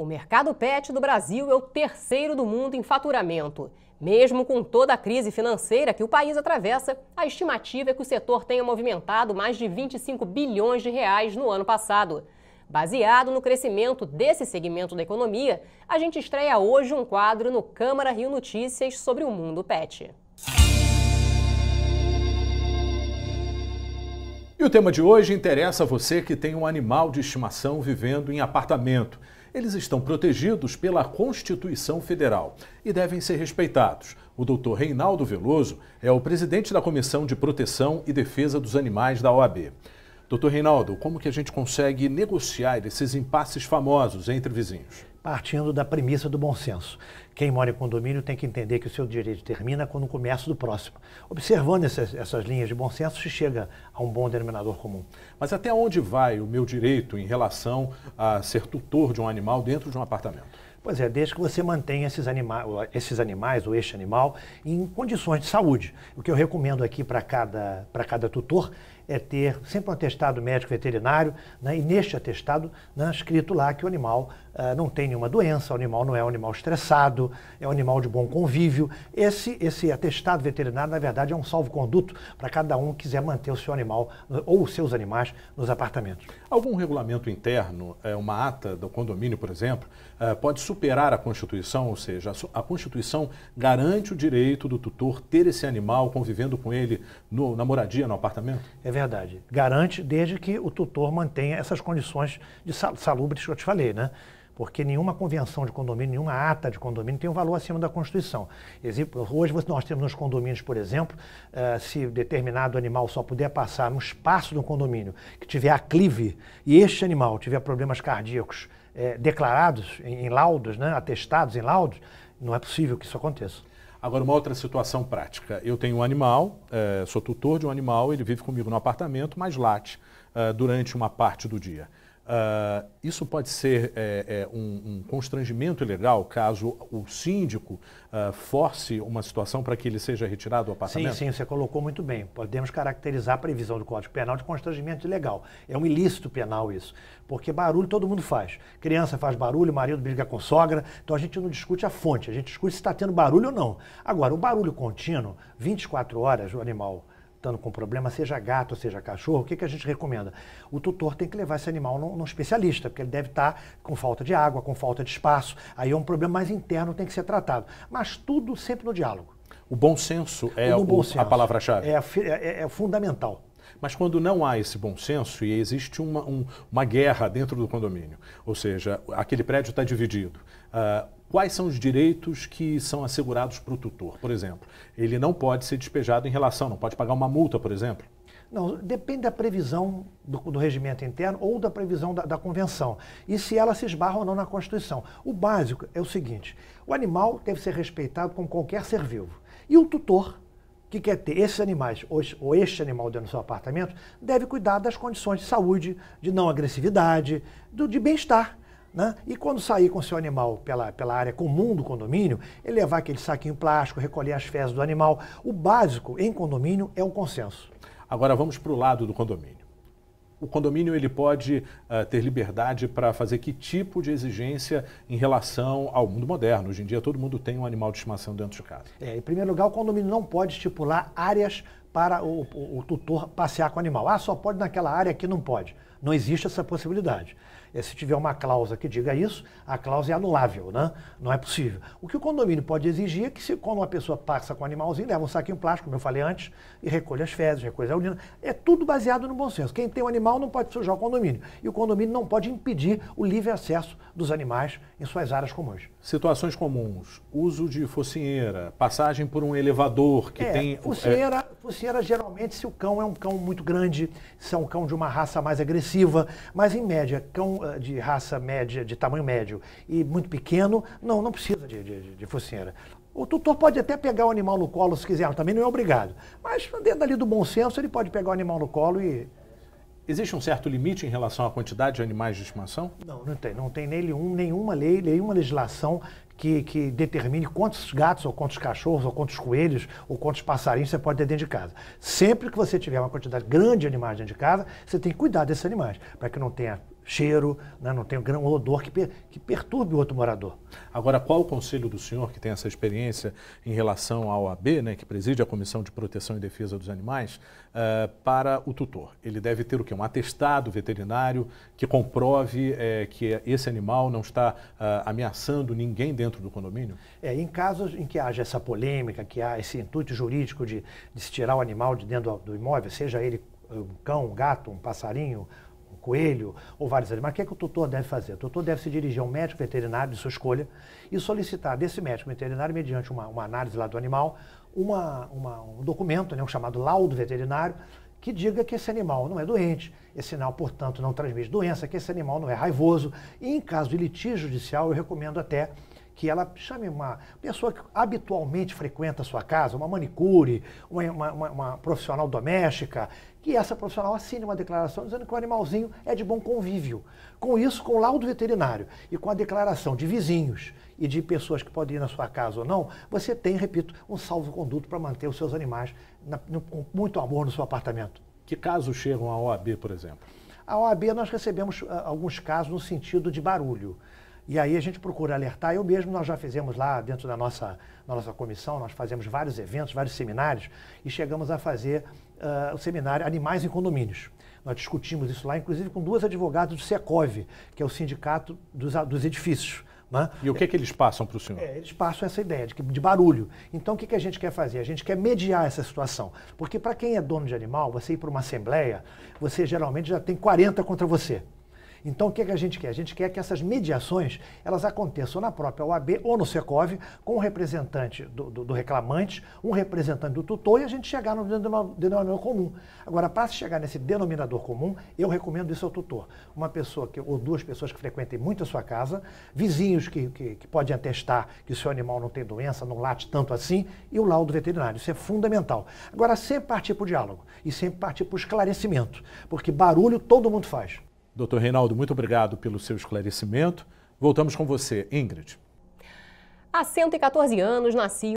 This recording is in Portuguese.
O mercado pet do Brasil é o terceiro do mundo em faturamento. Mesmo com toda a crise financeira que o país atravessa, a estimativa é que o setor tenha movimentado mais de 25 bilhões de reais no ano passado. Baseado no crescimento desse segmento da economia, a gente estreia hoje um quadro no Câmara Rio Notícias sobre o mundo pet. E o tema de hoje interessa a você que tem um animal de estimação vivendo em apartamento. Eles estão protegidos pela Constituição Federal e devem ser respeitados. O doutor Reinaldo Veloso é o presidente da Comissão de Proteção e Defesa dos Animais da OAB. Doutor Reinaldo, como que a gente consegue negociar esses impasses famosos entre vizinhos? Partindo da premissa do bom senso. Quem mora em condomínio tem que entender que o seu direito termina quando começa do próximo. Observando essas, essas linhas de bom senso, se chega a um bom denominador comum. Mas até onde vai o meu direito em relação a ser tutor de um animal dentro de um apartamento? Pois é, desde que você mantenha esses, anima esses animais ou este animal em condições de saúde. O que eu recomendo aqui para cada, cada tutor é ter sempre um atestado médico veterinário né, e neste atestado né, escrito lá que o animal uh, não tem nenhuma doença, o animal não é um animal estressado, é um animal de bom convívio. Esse, esse atestado veterinário, na verdade, é um salvo-conduto para cada um que quiser manter o seu animal ou os seus animais nos apartamentos. Algum regulamento interno, eh, uma ata do condomínio, por exemplo, eh, pode superar a Constituição, ou seja, a Constituição garante o direito do tutor ter esse animal convivendo com ele no, na moradia, no apartamento? É verdade. Garante desde que o tutor mantenha essas condições de salubres que eu te falei, né? porque nenhuma convenção de condomínio, nenhuma ata de condomínio tem um valor acima da Constituição. Hoje nós temos nos condomínios, por exemplo, eh, se determinado animal só puder passar no espaço do condomínio que tiver aclive e este animal tiver problemas cardíacos é, declarados em, em laudos, né, atestados em laudos, não é possível que isso aconteça. Agora, uma outra situação prática. Eu tenho um animal, é, sou tutor de um animal, ele vive comigo no apartamento, mas late é, durante uma parte do dia. Ah, isso pode ser é, é, um, um, constrangimento ilegal caso o síndico uh, force uma situação para que ele seja retirado do apartamento? Sim, sim, você colocou muito bem. Podemos caracterizar a previsão do Código Penal de constrangimento ilegal. É um ilícito penal isso, porque barulho todo mundo faz. Criança faz barulho, marido briga com sogra, então a gente não discute a fonte, a gente discute se está tendo barulho ou não. Agora, o barulho contínuo, 24 horas, o animal estando com problema, seja gato, seja cachorro, o que, que a gente recomenda? O tutor tem que levar esse animal num, num especialista, porque ele deve estar tá com falta de água, com falta de espaço. Aí é um problema mais interno, tem que ser tratado. Mas tudo sempre no diálogo. O bom senso é o, bom senso é a palavra-chave. É, é, é fundamental. Mas quando não há esse bom senso e existe uma, um, uma guerra dentro do condomínio, ou seja, aquele prédio está dividido, uh, quais são os direitos que são assegurados para o tutor, por exemplo? Ele não pode ser despejado em relação, não pode pagar uma multa, por exemplo? Não, depende da previsão do, do regimento interno ou da previsão da, da, convenção. E se ela se esbarra ou não na Constituição. O básico é o seguinte: o animal deve ser respeitado como qualquer ser vivo. E o tutor que quer ter esses animais ou este animal dentro do seu apartamento deve cuidar das condições de saúde, de não agressividade, do, de bem-estar. Né? E quando sair com seu animal pela, pela área comum do condomínio, ele levar aquele saquinho plástico, recolher as fezes do animal. O básico em condomínio é o consenso. Agora vamos para o lado do condomínio o condomínio ele pode uh, ter liberdade para fazer que tipo de exigência em relação ao mundo moderno. Hoje em dia todo mundo tem um animal de estimação dentro de casa. É, em primeiro lugar, o condomínio não pode estipular áreas para o, o, o tutor passear com o animal. Ah, só pode naquela área que não pode. Não existe essa possibilidade. É, se tiver uma cláusula que diga isso, a cláusula é anulável, né? não é possível. O que o condomínio pode exigir é que, se, quando uma pessoa passa com um animalzinho, leva um saquinho plástico, como eu falei antes, e recolhe as fezes, recolhe a urina. É tudo baseado no bom senso. Quem tem um animal não pode sujar o condomínio. E o condomínio não pode impedir o livre acesso dos animais em suas áreas comuns. Situações comuns: uso de focinheira, passagem por um elevador que é, tem. É- focinheira, é... focinheira, geralmente, se o cão é um cão muito grande, se é um cão de uma raça mais agressiva, mas em média, cão eh, de raça média, de tamanho médio e muito pequeno, não, não precisa de, de, de focinheira. O tutor pode até pegar o animal no colo se quiser, também não é obrigado. Mas dentro ali do bom senso, ele pode pegar o animal no colo e. Existe um certo limite em relação à quantidade de animais de estimação? Não, não tem. Não tem nenhum, nenhuma lei, nenhuma legislação que, que, determine quantos gatos, ou quantos cachorros, ou quantos coelhos, ou quantos passarinhos você pode ter dentro de casa. Sempre que você tiver uma quantidade grande de animais dentro de casa, você tem que cuidar desses animais, para que não tenha cheiro, né? não tem um odor que, per, que perturbe o outro morador. Agora, qual o conselho do senhor, que tem essa experiência em relação ao AB, né, que preside a Comissão de Proteção e Defesa dos Animais, uh, para o tutor? Ele deve ter o quê? Um atestado veterinário que comprove uh, que esse animal não está uh, ameaçando ninguém dentro do condomínio? É, em casos em que haja essa polêmica, que há esse intuito jurídico de, de se tirar o animal de dentro do, do imóvel, seja ele um cão, um gato, um passarinho, coelho ou vários animais, o que é que o tutor deve fazer? O tutor deve se dirigir a um médico veterinário de sua escolha e solicitar desse médico veterinário, mediante uma, uma análise lá do animal, uma, uma, um documento, né, um chamado laudo veterinário, que diga que esse animal não é doente, esse animal, portanto, não transmite doença, que esse animal não é raivoso. E em caso de litígio judicial, eu recomendo até que ela chame uma pessoa que habitualmente frequenta a sua casa, uma manicure, uma, uma, uma, uma profissional doméstica, que essa profissional assine uma declaração dizendo que o animalzinho é de bom convívio. Com isso, com o laudo veterinário e com a declaração de vizinhos e de pessoas que podem ir na sua casa ou não, você tem, repito, um salvo-conduto para manter os seus animais na, no, com muito amor no seu apartamento. Que casos chegam à OAB, por exemplo? A OAB nós recebemos uh, alguns casos no sentido de barulho. E aí a gente procura alertar. Eu mesmo, nós já fizemos lá dentro da nossa, da nossa comissão, nós fazemos vários eventos, vários seminários, e chegamos a fazer uh, o seminário Animais em Condomínios. Nós discutimos isso lá, inclusive com duas advogadas do SECOV, que é o Sindicato dos, dos Edifícios. Né? E o que, é que eles passam para o senhor? É, eles passam essa ideia de, de barulho. Então, o que, que a gente quer fazer? A gente quer mediar essa situação. Porque para quem é dono de animal, você ir para uma assembleia, você geralmente já tem 40 contra você. Então, o que, é que a gente quer? A gente quer que essas mediações elas aconteçam na própria OAB ou no SECOV, com um representante do, do, do reclamante, um representante do tutor e a gente chegar no denominador comum. Agora, para chegar nesse denominador comum, eu recomendo isso ao tutor. Uma pessoa que, ou duas pessoas que frequentem muito a sua casa, vizinhos que, que, que podem atestar que o seu animal não tem doença, não late tanto assim, e o laudo veterinário. Isso é fundamental. Agora, sempre partir para o diálogo e sempre partir para o esclarecimento, porque barulho todo mundo faz. Doutor Reinaldo, muito obrigado pelo seu esclarecimento. Voltamos com você, Ingrid. Há 114 anos nasci.